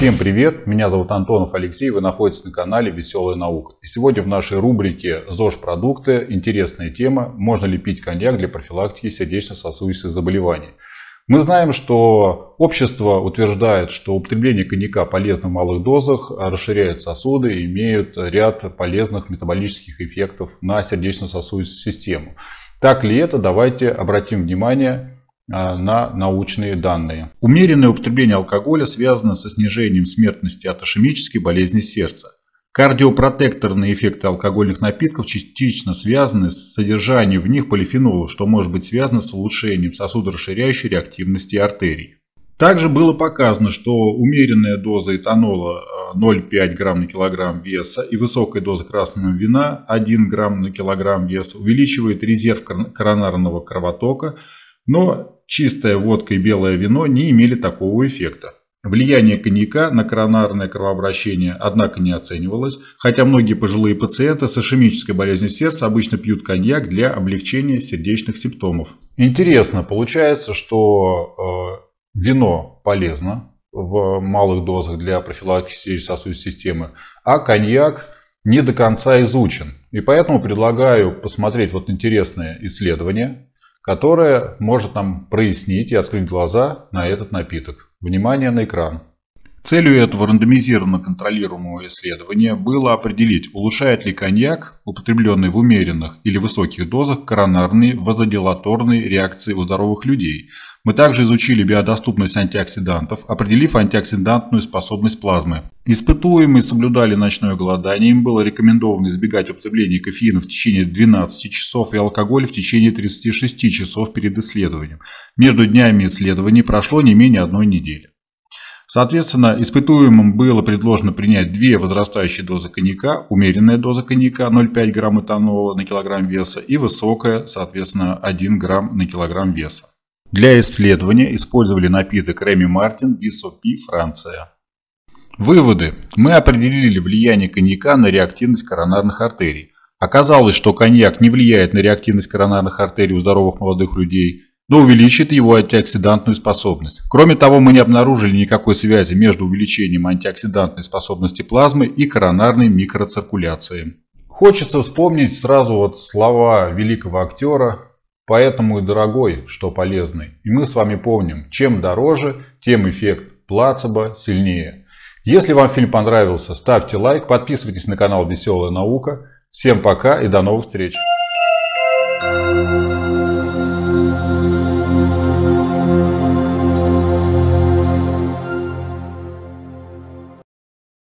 Всем привет, меня зовут Антонов Алексей, вы находитесь на канале «Веселая наука». И сегодня в нашей рубрике «ЗОЖ-продукты» интересная тема «Можно ли пить коньяк для профилактики сердечно-сосудистых заболеваний?». Мы знаем, что общество утверждает, что употребление коньяка полезно в малых дозах, расширяет сосуды и имеют ряд полезных метаболических эффектов на сердечно-сосудистую систему. Так ли это? Давайте обратим внимание а, на научные данные. Умеренное употребление алкоголя связано со снижением смертности от ишемической болезни сердца. Кардиопротекторные эффекты алкогольных напитков частично связаны с содержанием в них полифенолов, что может быть связано с улучшением сосудорасширяющей реактивности артерий. Также было показано, что умеренная доза этанола 0,5 а, грамм на килограмм веса и высокая доза красного вина 1 грамм на килограмм веса увеличивает резерв коронарного кровотока, но чистая водка и белое вино не имели такого эффекта. Влияние коньяка на коронарное кровообращение, однако, не оценивалось, хотя многие пожилые пациенты с ишемической болезнью сердца обычно пьют коньяк для облегчения сердечных симптомов. Интересно, получается, что э, вино полезно в малых дозах для профилактики сердечно-сосудистой системы, а коньяк не до конца изучен. И поэтому предлагаю посмотреть вот интересное исследование которая может нам прояснить и открыть глаза на этот напиток. Внимание на экран. Целью этого рандомизированно контролируемого исследования было определить, улучшает ли коньяк, употребленный в умеренных или высоких дозах, коронарные вазодилаторные реакции у здоровых людей. Мы также изучили биодоступность антиоксидантов, определив антиоксидантную способность плазмы. Испытуемые соблюдали ночное голодание, им было рекомендовано избегать употребления кофеина в течение 12 часов и алкоголя в течение 36 часов перед исследованием. Между днями исследований прошло не менее одной недели. Соответственно, испытуемым было предложено принять две возрастающие дозы коньяка, умеренная доза коньяка 0,5 грамм этанола на килограмм веса и высокая, соответственно, 1 грамм на килограмм веса. Для исследования использовали напиток Реми Мартин Висопи, Франция. Выводы. Мы определили влияние коньяка на реактивность коронарных артерий. Оказалось, что коньяк не влияет на реактивность коронарных артерий у здоровых молодых людей, но увеличит его антиоксидантную способность. Кроме того, мы не обнаружили никакой связи между увеличением антиоксидантной способности плазмы и коронарной микроциркуляцией. Хочется вспомнить сразу вот слова великого актера Поэтому и дорогой, что полезный. И мы с вами помним, чем дороже, тем эффект плацебо сильнее. Если вам фильм понравился, ставьте лайк, подписывайтесь на канал Веселая наука. Всем пока и до новых встреч! Thank you.